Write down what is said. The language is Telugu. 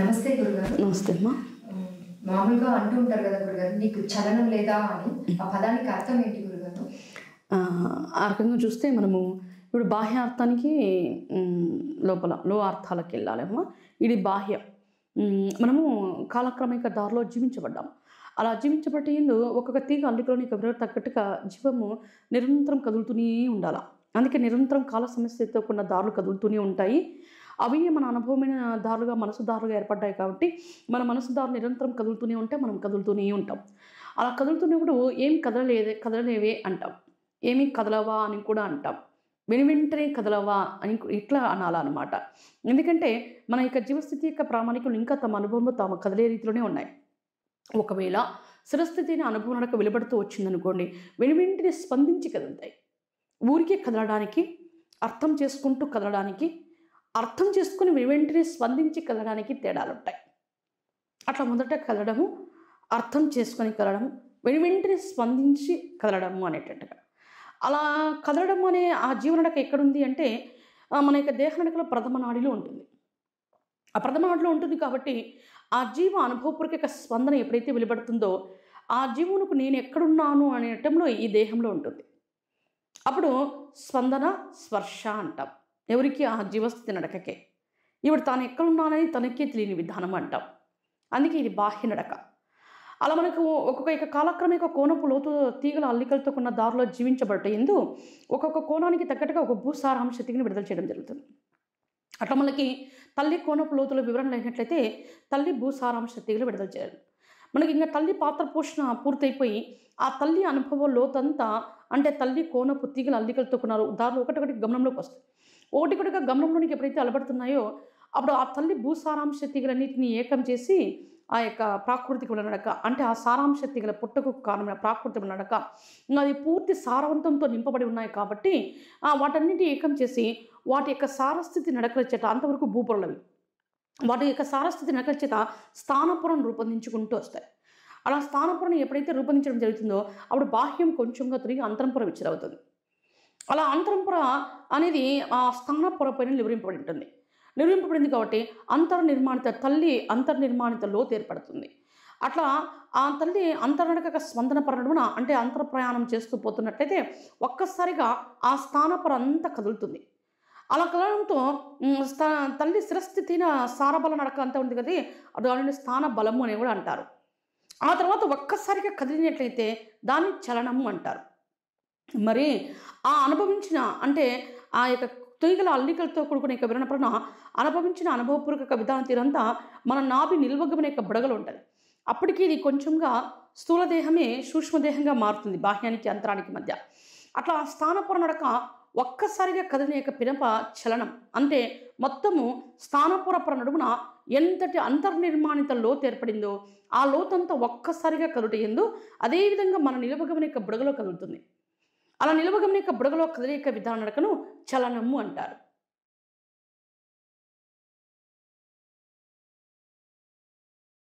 నమస్తే గురుగారు నమస్తే అమ్మా మామూలుగా అంటూ ఉంటారు కదా గురుగారు నీకు చలనం లేదా అని ఆ పదానికి అర్థం ఏంటి గురుగారు ఆ రకంగా చూస్తే మనము ఇప్పుడు బాహ్య అర్థానికి లోపల లో అర్థాలకు అమ్మా ఇది బాహ్యం మనము కాలక్రమిక దారిలో జీవించబడ్డాము అలా జీవించబట్టి ఏందో ఒక్కొక్క తీగ అల్లికలోని కబర తగ్గట్టుగా జీవము నిరంతరం కదులుతూనే ఉండాలి అందుకే నిరంతరం కాల సమస్యతో కూడిన దారులు కదులుతూనే ఉంటాయి అవి మన అనుభవమైన దారులుగా మనసుదారులుగా ఏర్పడ్డాయి కాబట్టి మన మనసుదారులు నిరంతరం కదులుతూనే ఉంటే మనం కదులుతూనే ఉంటాం అలా కదులుతున్నప్పుడు ఏం కదలలేదే కదలలేవే అంటాం ఏమీ కదలవా అని కూడా అంటాం వెనువెంటనే కదలవా అని ఇట్లా అనాలన్నమాట ఎందుకంటే మన యొక్క జీవస్థితి యొక్క ప్రామాణికులు ఇంకా తమ అనుభవంలో తాము కదిలే రీతిలోనే ఉన్నాయి ఒకవేళ స్థిరస్థితిని అనుభవం నడక వెలుబడుతూ వచ్చిందనుకోండి వెనువెంటనే స్పందించి కదులుతాయి ఊరికే కదలడానికి అర్థం చేసుకుంటూ కదలడానికి అర్థం చేసుకుని వెంటనే స్పందించి కలడానికి తేడాలుంటాయి అట్లా మొదట కలడము అర్థం చేసుకొని కలడము వెంటనే స్పందించి కలడము అనేటట్టుగా అలా కదలడం అనే ఆ నడక ఎక్కడుంది అంటే మన యొక్క దేహ నడకలో ప్రథమ నాడిలో ఉంటుంది ఆ ప్రథమ నాడిలో ఉంటుంది కాబట్టి ఆ జీవ అనుభవపూర్వక స్పందన ఎప్పుడైతే వెలువడుతుందో ఆ జీవునికి నేను ఎక్కడున్నాను అనేటంలో ఈ దేహంలో ఉంటుంది అప్పుడు స్పందన స్పర్శ అంటాం ఎవరికి ఆ జీవస్థితి నడకకే ఇప్పుడు తాను ఎక్కడున్నానని తనకే తెలియని విధానం అంటాం అందుకే ఇది బాహ్య నడక అలా మనకు ఒక్కొక్క ఇక ఒక కోణపు లోతు తీగల అల్లికలతో దారిలో జీవించబడట ఎందు ఒక్కొక్క కోణానికి తగ్గట్టుగా ఒక భూసారాంశ తిగిని విడుదల చేయడం జరుగుతుంది అట్లా మనకి తల్లి కోణపు లోతుల వివరణ లేనట్లయితే తల్లి భూసారాంశ తీగలు విడుదల చేయాలి మనకి ఇంకా తల్లి పాత్ర పోషణ పూర్తయిపోయి ఆ తల్లి అనుభవ లోతంతా అంటే తల్లి కోణపు తీగల అల్లికలతో దారులు ఒకటి ఒకటి గమనంలోకి వస్తుంది ఒకటికొకటిగా గమనంలోనికి ఎప్పుడైతే అలబడుతున్నాయో అప్పుడు ఆ తల్లి భూసారాంశ తీగలన్నింటినీ ఏకం చేసి ఆ యొక్క ప్రాకృతికముల నడక అంటే ఆ సారాంశ తీగల పుట్టకు కారణమైన ప్రాకృతిక నడక అది పూర్తి సారవంతంతో నింపబడి ఉన్నాయి కాబట్టి వాటన్నిటి ఏకం చేసి వాటి యొక్క సారస్థితి నడకల చేత అంతవరకు భూపురులవి వాటి యొక్క సారస్థితి నడకల చేత స్థానపురం రూపొందించుకుంటూ వస్తాయి అలా స్థానపురం ఎప్పుడైతే రూపొందించడం జరుగుతుందో అప్పుడు బాహ్యం కొంచెంగా తిరిగి అంతరంపురం ఇచ్చిరవుతుంది అలా అంతరంపర అనేది ఆ స్థాన పొరపైన నివరింపబడి ఉంటుంది నిర్మింపబడింది కాబట్టి అంతర్నిర్మాణిత తల్లి అంతర్నిర్మాణిత లోతు ఏర్పడుతుంది అట్లా ఆ తల్లి అంతర్నడక స్పందన పరడమున అంటే అంతర ప్రయాణం చేస్తూ పోతున్నట్లయితే ఒక్కసారిగా ఆ స్థానపర అంతా కదులుతుంది అలా కదలడంతో తల్లి శిరస్థితిన సారబల నడక అంతా ఉంది కదా దానిని స్థాన బలము అని కూడా అంటారు ఆ తర్వాత ఒక్కసారిగా కదిలినట్లయితే దాన్ని చలనము అంటారు మరి ఆ అనుభవించిన అంటే ఆ యొక్క తొయ్యగల అల్లికలతో కూడుకునే యొక్క వినపడిన అనుభవించిన అనుభవపూర్వక విధానం తీరంతా మన నాభి నిల్వగమైన యొక్క బుడగలు ఉంటుంది అప్పటికి ఇది కొంచెంగా స్థూలదేహమే సూక్ష్మదేహంగా మారుతుంది బాహ్యానికి అంతరానికి మధ్య అట్లా స్థానపుర నడక ఒక్కసారిగా కదిలిన యొక్క పినప చలనం అంటే మొత్తము స్థానపురపుర నడుమున ఎంతటి అంతర్నిర్మాణిత లోతు ఏర్పడిందో ఆ లోతంతా ఒక్కసారిగా కదుట అదేవిధంగా మన నిలబగమని యొక్క బుడగలో కదులుతుంది అలా నిలువగమనిక బుడగలో కదలిక విధాన నడకను చలనము అంటారు